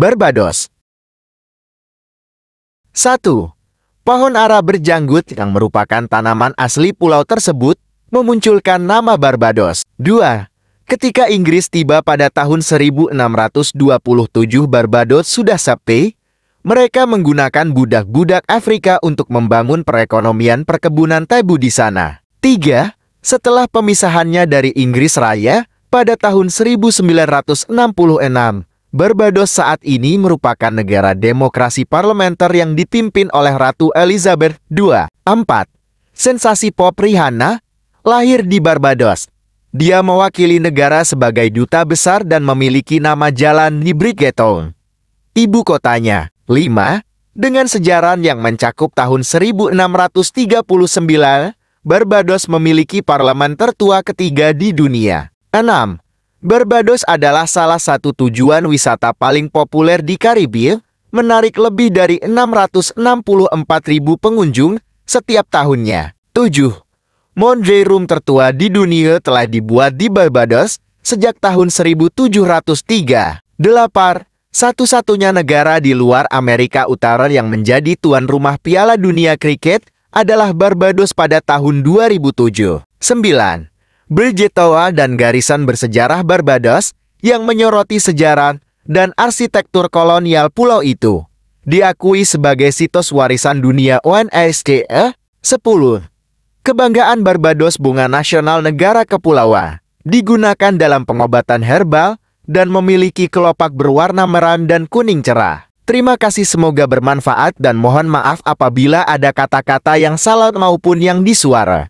Barbados 1. Pohon ara berjanggut yang merupakan tanaman asli pulau tersebut memunculkan nama Barbados. 2. Ketika Inggris tiba pada tahun 1627 Barbados sudah sepi, mereka menggunakan budak-budak Afrika untuk membangun perekonomian perkebunan tebu di sana. 3. Setelah pemisahannya dari Inggris Raya pada tahun 1966, Barbados saat ini merupakan negara demokrasi parlementer yang dipimpin oleh Ratu Elizabeth II. 4. Sensasi pop Rihanna lahir di Barbados. Dia mewakili negara sebagai duta besar dan memiliki nama jalan di Bridgetown. Ibu kotanya, Lima. Dengan sejarah yang mencakup tahun 1639, Barbados memiliki parlemen tertua ketiga di dunia. Enam. Barbados adalah salah satu tujuan wisata paling populer di Karibia, menarik lebih dari ribu pengunjung setiap tahunnya. 7. Monday Room tertua di dunia telah dibuat di Barbados sejak tahun 1703. Delapan. satu-satunya negara di luar Amerika Utara yang menjadi tuan rumah Piala Dunia Kriket adalah Barbados pada tahun 2007. 9. Bridgetoa dan garisan bersejarah Barbados yang menyoroti sejarah dan arsitektur kolonial pulau itu. Diakui sebagai situs warisan dunia UNESCO 10. Kebanggaan Barbados bunga nasional negara kepulauan digunakan dalam pengobatan herbal dan memiliki kelopak berwarna merah dan kuning cerah. Terima kasih semoga bermanfaat dan mohon maaf apabila ada kata-kata yang salah maupun yang disuara.